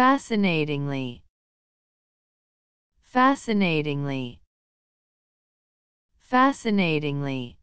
Fascinatingly. Fascinatingly. Fascinatingly.